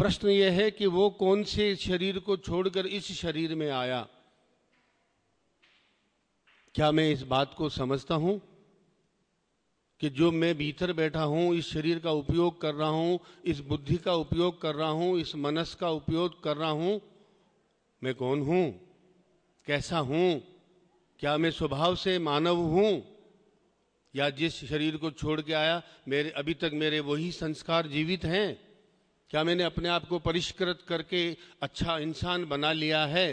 प्रश्न यह है कि वो कौन से शरीर को छोड़कर इस शरीर में आया क्या मैं इस बात को समझता हूं कि जो मैं भीतर बैठा हूं इस शरीर का उपयोग कर रहा हूं इस बुद्धि का उपयोग कर रहा हूं इस मनस का उपयोग कर रहा हूं मैं कौन हूं कैसा हूं क्या मैं स्वभाव से मानव हूं या जिस शरीर को छोड़ के आया मेरे अभी तक मेरे वही संस्कार जीवित हैं क्या मैंने अपने आप को परिष्कृत करके अच्छा इंसान बना लिया है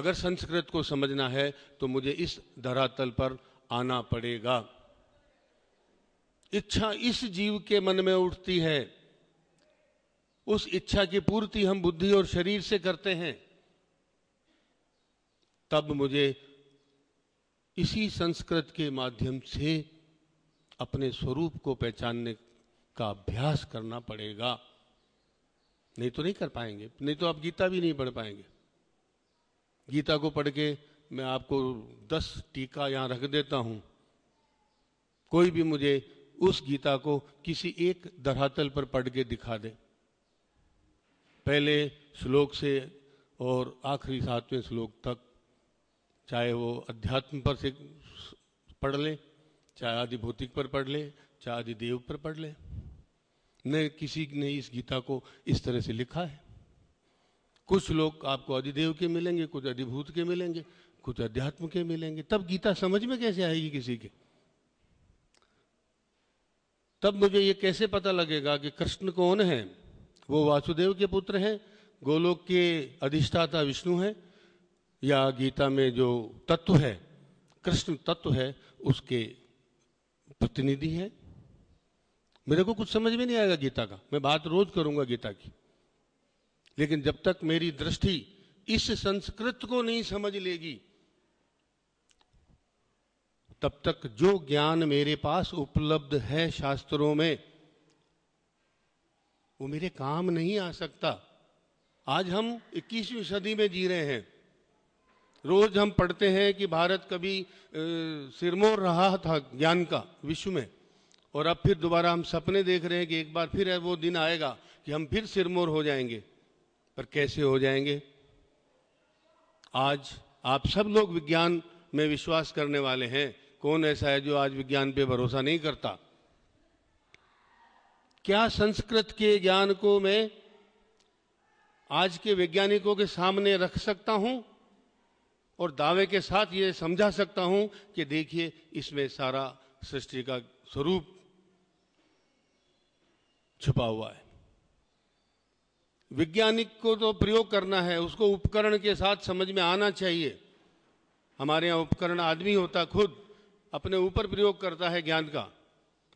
अगर संस्कृत को समझना है तो मुझे इस धरातल पर आना पड़ेगा इच्छा इस जीव के मन में उठती है उस इच्छा की पूर्ति हम बुद्धि और शरीर से करते हैं तब मुझे इसी संस्कृत के माध्यम से अपने स्वरूप को पहचानने का अभ्यास करना पड़ेगा नहीं तो नहीं कर पाएंगे नहीं तो आप गीता भी नहीं पढ़ पाएंगे गीता को पढ़ के मैं आपको दस टीका यहाँ रख देता हूँ कोई भी मुझे उस गीता को किसी एक धरातल पर पढ़ के दिखा दे पहले श्लोक से और आखिरी सातवें श्लोक तक चाहे वो अध्यात्म पर से पढ़ ले चाहे आदि भौतिक पर पढ़ ले चाहे आदि देव पर पढ़ ले न किसी ने इस गीता को इस तरह से लिखा है कुछ लोग आपको अधिदेव के मिलेंगे कुछ अधिभूत के मिलेंगे कुछ अध्यात्म के मिलेंगे तब गीता समझ में कैसे आएगी किसी के तब मुझे ये कैसे पता लगेगा कि कृष्ण कौन है वो वासुदेव के पुत्र हैं गोलोक के अधिष्ठाता विष्णु हैं या गीता में जो तत्व है कृष्ण तत्व है उसके प्रतिनिधि है मेरे को कुछ समझ में नहीं आएगा गीता का मैं बात रोज करूंगा गीता की लेकिन जब तक मेरी दृष्टि इस संस्कृत को नहीं समझ लेगी तब तक जो ज्ञान मेरे पास उपलब्ध है शास्त्रों में वो मेरे काम नहीं आ सकता आज हम 21वीं सदी में जी रहे हैं रोज हम पढ़ते हैं कि भारत कभी सिरमौर रहा था ज्ञान का विश्व में और अब फिर दोबारा हम सपने देख रहे हैं कि एक बार फिर वो दिन आएगा कि हम फिर सिरमोर हो जाएंगे पर कैसे हो जाएंगे आज आप सब लोग विज्ञान में विश्वास करने वाले हैं कौन ऐसा है जो आज विज्ञान पे भरोसा नहीं करता क्या संस्कृत के ज्ञान को मैं आज के वैज्ञानिकों के सामने रख सकता हूं और दावे के साथ ये समझा सकता हूं कि देखिए इसमें सारा सृष्टि का स्वरूप छुपा हुआ है वैज्ञानिक को तो प्रयोग करना है उसको उपकरण के साथ समझ में आना चाहिए हमारे यहाँ उपकरण आदमी होता खुद अपने ऊपर प्रयोग करता है ज्ञान का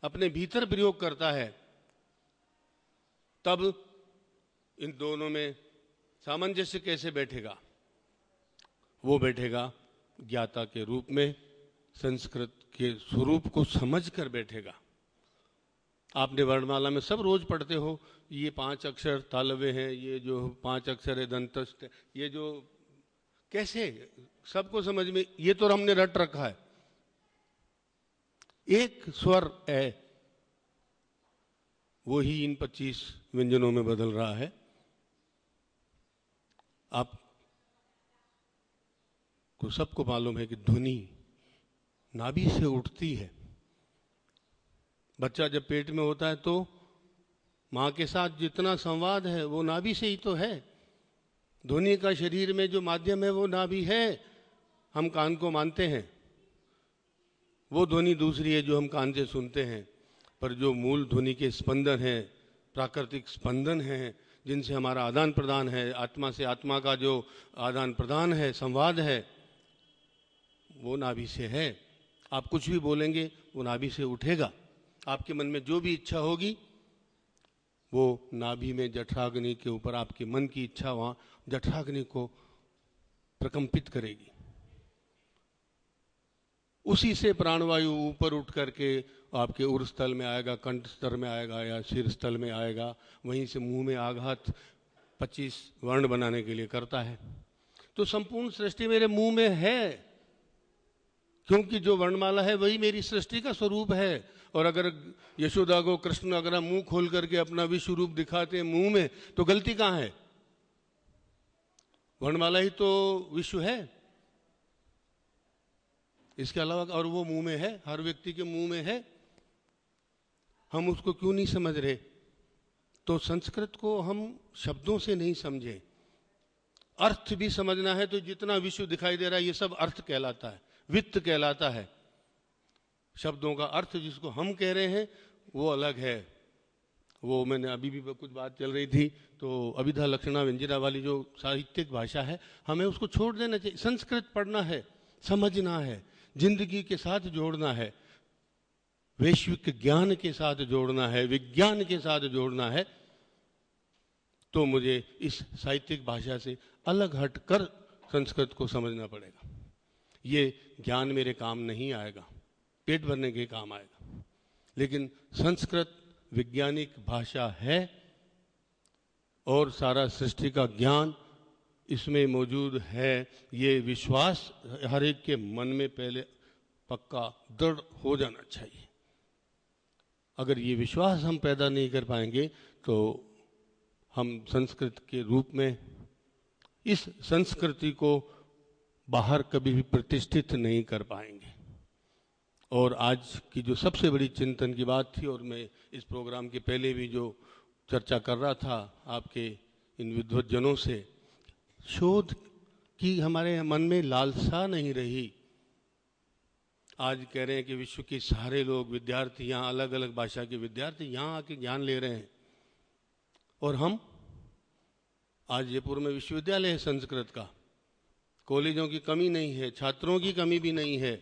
अपने भीतर प्रयोग करता है तब इन दोनों में सामंजस्य कैसे बैठेगा वो बैठेगा ज्ञाता के रूप में संस्कृत के स्वरूप को समझ कर बैठेगा आपने वर्णमाला में सब रोज पढ़ते हो ये पांच अक्षर तालवे हैं ये जो पांच अक्षर है दंतस्त ये जो कैसे सबको समझ में ये तो हमने रट रखा है एक स्वर है वो ही इन 25 व्यंजनों में बदल रहा है आप को सबको मालूम है कि ध्वनि नाभि से उठती है बच्चा जब पेट में होता है तो माँ के साथ जितना संवाद है वो नाभि से ही तो है ध्वनि का शरीर में जो माध्यम है वो नाभि है हम कान को मानते हैं वो ध्वनि दूसरी है जो हम कान से सुनते हैं पर जो मूल ध्वनि के स्पंदन हैं प्राकृतिक स्पंदन हैं जिनसे हमारा आदान प्रदान है आत्मा से आत्मा का जो आदान प्रदान है संवाद है वो नाभि से है आप कुछ भी बोलेंगे वो नाभि से उठेगा आपके मन में जो भी इच्छा होगी वो नाभि में जठराग्नि के ऊपर आपके मन की इच्छा वहां जठराग्नि को प्रकंपित करेगी उसी से प्राणवायु ऊपर उठ करके आपके उर्स्थल में आएगा कंठ स्तर में आएगा या शीर स्थल में आएगा वहीं से मुंह में आघात 25 वर्ण बनाने के लिए करता है तो संपूर्ण सृष्टि मेरे मुंह में है क्योंकि जो वर्णमाला है वही मेरी सृष्टि का स्वरूप है और अगर यशोदा को कृष्ण अगर मुंह खोल करके अपना विश्व रूप दिखाते मुंह में तो गलती कहां है वर्णमाला ही तो विश्व है इसके अलावा और वो मुंह में है हर व्यक्ति के मुंह में है हम उसको क्यों नहीं समझ रहे तो संस्कृत को हम शब्दों से नहीं समझे अर्थ भी समझना है तो जितना विश्व दिखाई दे रहा है ये सब अर्थ कहलाता है वित्त कहलाता है शब्दों का अर्थ जिसको हम कह रहे हैं वो अलग है वो मैंने अभी भी कुछ बात चल रही थी तो अभिधा लक्षणा व्यंजना वाली जो साहित्यिक भाषा है हमें उसको छोड़ देना चाहिए संस्कृत पढ़ना है समझना है जिंदगी के साथ जोड़ना है वैश्विक ज्ञान के साथ जोड़ना है विज्ञान के साथ जोड़ना है तो मुझे इस साहित्यिक भाषा से अलग हटकर संस्कृत को समझना पड़ेगा ये ज्ञान मेरे काम नहीं आएगा पेट भरने के काम आएगा लेकिन संस्कृत वैज्ञानिक भाषा है और सारा सृष्टि का ज्ञान इसमें मौजूद है ये विश्वास हर एक के मन में पहले पक्का दृढ़ हो जाना चाहिए अगर ये विश्वास हम पैदा नहीं कर पाएंगे तो हम संस्कृत के रूप में इस संस्कृति को बाहर कभी भी प्रतिष्ठित नहीं कर पाएंगे और आज की जो सबसे बड़ी चिंतन की बात थी और मैं इस प्रोग्राम के पहले भी जो चर्चा कर रहा था आपके इन विद्वजनों से शोध की हमारे मन में लालसा नहीं रही आज कह रहे हैं कि विश्व के सारे लोग विद्यार्थी यहाँ अलग अलग भाषा के विद्यार्थी यहाँ आके ज्ञान ले रहे हैं और हम आज जयपुर में विश्वविद्यालय है संस्कृत का कॉलेजों की कमी नहीं है छात्रों की कमी भी नहीं है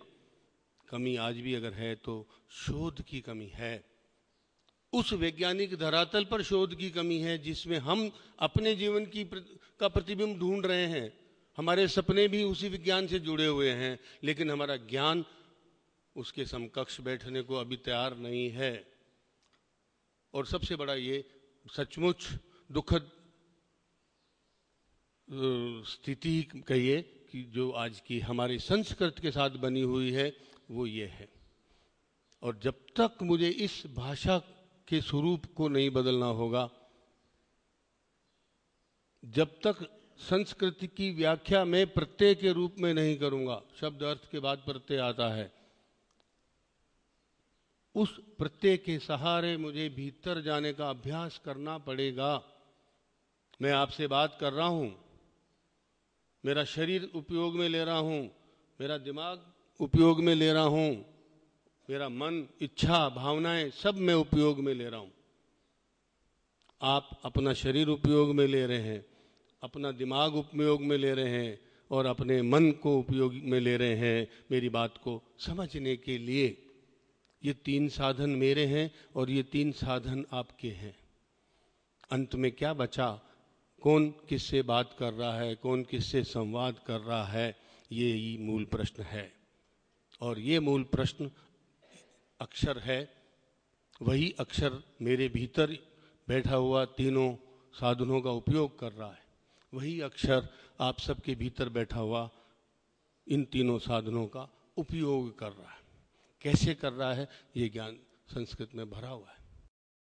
कमी आज भी अगर है तो शोध की कमी है उस वैज्ञानिक धरातल पर शोध की कमी है जिसमें हम अपने जीवन की प्र, का प्रतिबिंब ढूंढ रहे हैं हमारे सपने भी उसी विज्ञान से जुड़े हुए हैं लेकिन हमारा ज्ञान उसके समकक्ष बैठने को अभी तैयार नहीं है और सबसे बड़ा ये सचमुच दुखद स्थिति कहिए कि जो आज की हमारी संस्कृत के साथ बनी हुई है वो ये है और जब तक मुझे इस भाषा के स्वरूप को नहीं बदलना होगा जब तक संस्कृति की व्याख्या में प्रत्यय के रूप में नहीं करूंगा शब्द अर्थ के बाद प्रत्यय आता है उस प्रत्यय के सहारे मुझे भीतर जाने का अभ्यास करना पड़ेगा मैं आपसे बात कर रहा हूं मेरा शरीर उपयोग में ले रहा हूँ मेरा दिमाग उपयोग में ले रहा हूँ मेरा मन इच्छा भावनाएं सब मैं उपयोग में ले रहा हूँ आप अपना शरीर उपयोग में ले रहे हैं अपना दिमाग उपयोग में ले रहे हैं और अपने मन को उपयोग में ले रहे हैं मेरी बात को समझने के लिए ये तीन साधन मेरे हैं और ये तीन साधन आपके हैं अंत में क्या बचा कौन किससे बात कर रहा है कौन किससे संवाद कर रहा है ये ही मूल प्रश्न है और ये मूल प्रश्न अक्षर है वही अक्षर मेरे भीतर बैठा हुआ तीनों साधनों का उपयोग कर रहा है वही अक्षर आप सबके भीतर बैठा हुआ इन तीनों साधनों का उपयोग कर रहा है कैसे कर रहा है ये ज्ञान संस्कृत में भरा हुआ है